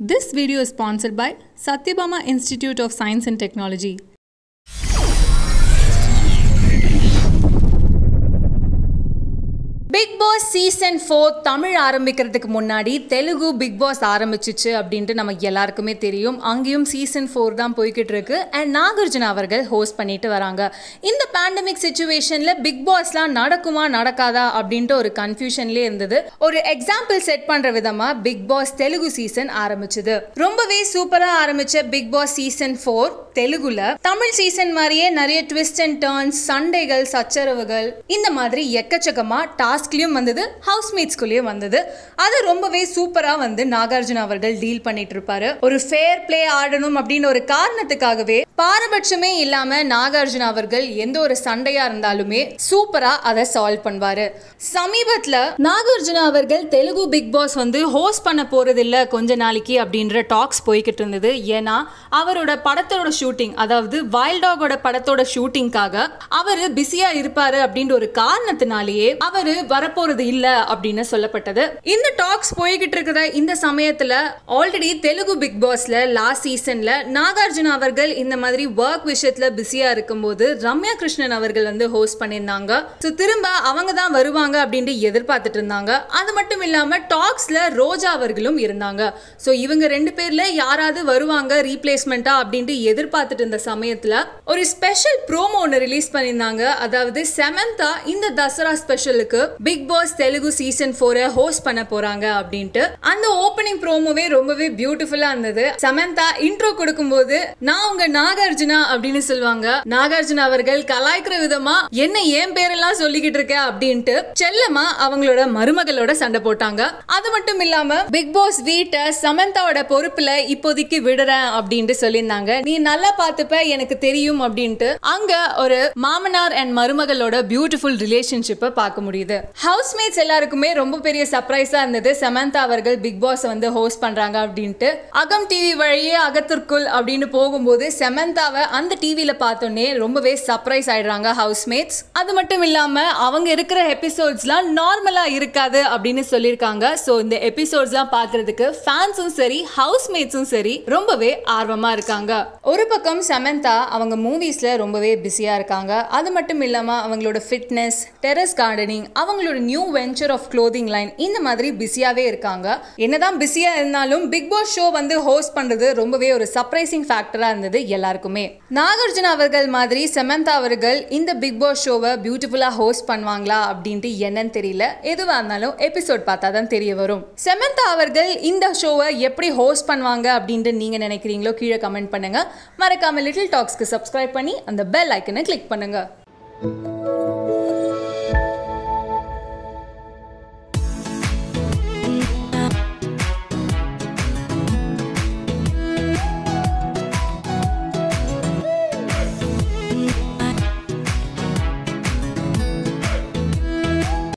This video is sponsored by Satyabama Institute of Science and Technology. Boss season four Tamil ஆரம்பிக்கிறதுக்கு முன்னாடி Telugu big pass ஆரம்பிச்சிச்சு அப்படின்ட்டு நமக்கு எல்லாருக்குமே தெரியும் அங்கேயும் சீசன் ஃபோர் தான் போய்கிட்டு இருக்கு அண்ட் நாகார்ஜுனா அவர்கள் ஹோஸ்ட் பண்ணிட்டு வராங்க இந்த பேண்டமிக் சுச்சுவேஷனில் பிக் பாஸ்லாம் நடக்குமா நடக்காதா அப்படின்ட்டு ஒரு கன்ஃபியூஷன்லேயே இருந்தது ஒரு எக்ஸாம்பிள் செட் பண்ணுற விதமாக பிக் பாஸ் தெலுங்கு சீசன் ஆரம்பிச்சது ரொம்பவே சூப்பராக ஆரம்பித்த பிக் பாஸ் சீசன் ஃபோர் தெலுங்குல தமிழ் சீசன் மாதிரியே நிறைய ட்விஸ்ட் அண்ட் டர்ன்ஸ் சண்டைகள் சச்சரவுகள் இந்த மாதிரி எக்கச்சக்கமா டாஸ்க்லயும் வந்தது ஹவுஸ்மேட்ஸ்குள்ளேயும் வந்தது அது ரொம்பவே சூப்பரா வந்து நாகார்ஜுன அவர்கள் டீல் பண்ணிட்டு இருப்பாரு ஒரு ஃபேர் பிளே ஆடணும் அப்படின்னு ஒரு காரணத்துக்காகவே பாரபட்சமே இல்லாம நாகார்ஜுன் அவர்கள் எந்த ஒரு சண்டையா இருந்தாலுமே சூப்பரா அதை சால்வ் பண்ணுவாரு சமீபத்துல நாகார்ஜுன அவர்கள் தெலுங்கு பிக் பாஸ் வந்து ஹோஸ்ட் பண்ண போறது கொஞ்ச நாளைக்கு அப்படின்ற டாக்ஸ் போய்கிட்டு இருந்தது ஏன்னா அவரோட படத்தோட ஷூ ஷூட்டிங் அதாவது வைல்ட் டாகோட படத்தோட ஷூட்டிங்காக அவரு பிஸியா இருப்பாரு அப்படின்ற ஒரு காரணத்தினாலேயே அவரு வரப்போறது இல்ல அப்படின்னு சொல்லப்பட்டது இந்த டாக்ஸ் போய்கிட்டு இருக்கிற இந்த சமயத்துல ஆல்ரெடி தெலுங்கு பிக் பாஸ்ல லாஸ்ட் சீசன்ல நாகார்ஜுன் அவர்கள் இந்த மாதிரி ஒர்க் விஷயத்துல பிஸியா இருக்கும்போது ரம்யா கிருஷ்ணன் அவர்கள் வந்து ஹோஸ்ட் பண்ணியிருந்தாங்க ஸோ திரும்ப அவங்க தான் வருவாங்க அப்படின்ட்டு எதிர்பார்த்துட்டு இருந்தாங்க அது மட்டும் இல்லாம டாக்ஸ்ல ரோஜா அவர்களும் இருந்தாங்க ஸோ இவங்க ரெண்டு பேர்ல யாராவது வருவாங்க ரீப்ளேஸ்மெண்டா அப்படின்ட்டு எதிர்பார்த்து பார்த்துட்டு இருந்த சமயத்துல ஒரு ஸ்பெஷல் ப்ரோமோ ஒன்று ரிலீஸ் பண்ணியிருந்தாங்க அதாவது செமந்தா இந்த தசரா ஸ்பெஷலுக்கு பிக் பாஸ் தெலுங்கு சீசன் போர ஹோஸ்ட் பண்ண போறாங்க அப்படின்ட்டு அந்த ஓபனிங் ப்ரோமோவே ரொம்பவே பியூட்டிஃபுல்லா இருந்தது செமந்தா இன்ட்ரோ கொடுக்கும் போது நான் உங்க நாகார்ஜுனா அப்படின்னு சொல்லுவாங்க நாகார்ஜுனா அவர்கள் கலாய்க்கிற விதமா என்ன ஏன் பேரெல்லாம் சொல்லிக்கிட்டு இருக்க அப்படின்ட்டு செல்லமா அவங்களோட மருமகளோட சண்டை போட்டாங்க அது மட்டும் இல்லாம பிக் பாஸ் வீட்டை சமந்தாவோட பொறுப்புல இப்போதைக்கு விடுறேன் அப்படின்ட்டு சொல்லியிருந்தாங்க நீ நல்ல நல்லா பார்த்துப்ப எனக்கு தெரியும் அப்படின்ட்டு அங்க ஒரு மாமனார் அண்ட் மருமகளோட பியூட்டிஃபுல் ரிலேஷன்ஷிப்பை பார்க்க முடியுது ஹவுஸ்மேட்ஸ் எல்லாருக்குமே ரொம்ப பெரிய சர்ப்ரைஸா இருந்தது சமந்தா அவர்கள் பிக் பாஸ் வந்து ஹோஸ்ட் பண்றாங்க அப்படின்ட்டு அகம் டிவி வழியே அகத்திற்குள் அப்படின்னு போகும்போது செமந்தாவை அந்த டிவியில பார்த்தோன்னே ரொம்பவே சர்ப்ரைஸ் ஆயிடுறாங்க ஹவுஸ்மேட்ஸ் அது மட்டும் இல்லாம அவங்க இருக்கிற எபிசோட்ஸ்லாம் நார்மலா இருக்காது அப்படின்னு சொல்லியிருக்காங்க ஸோ இந்த எபிசோட்ஸ்லாம் பார்க்கறதுக்கு ஃபேன்ஸும் சரி ஹவுஸ்மேட்ஸும் சரி ரொம்பவே ஆர்வமா இருக்காங்க ஒரு பக்கம் சமந்தா அவங்க மூவிஸில் ரொம்பவே பிஸியாக இருக்காங்க அது மட்டும் இல்லாமல் அவங்களோட ஃபிட்னஸ் டெரஸ் கார்டனிங் அவங்களோட new venture of clothing line இந்த மாதிரி பிஸியாகவே இருக்காங்க என்னதான் பிஸியாக இருந்தாலும் பிக் பாஸ் ஷோ வந்து ஹோஸ்ட் பண்ணுறது ரொம்பவே ஒரு சர்ப்ரைசிங் ஃபேக்டராக இருந்தது எல்லாருக்குமே நாகார்ஜுன அவர்கள் மாதிரி சமந்தா அவர்கள் இந்த பிக் பாஸ் ஷோவை பியூட்டிஃபுல்லாக ஹோஸ்ட் பண்ணுவாங்களா அப்படின்ட்டு என்னன்னு தெரியல எதுவாக இருந்தாலும் எபிசோட் பார்த்தா தான் தெரிய வரும் சமந்தா அவர்கள் இந்த ஷோவை எப்படி ஹோஸ்ட் பண்ணுவாங்க அப்படின்ட்டு நீங்கள் நினைக்கிறீங்களோ கீழே கமெண்ட் பண்ணுங்கள் மறக்காமல் லிட்டில் டாக்ஸ்க்கு சப்ஸ்கிரைப் பண்ணி அந்த பெல் ஐக்கனை கிளிக் பண்ணுங்கள்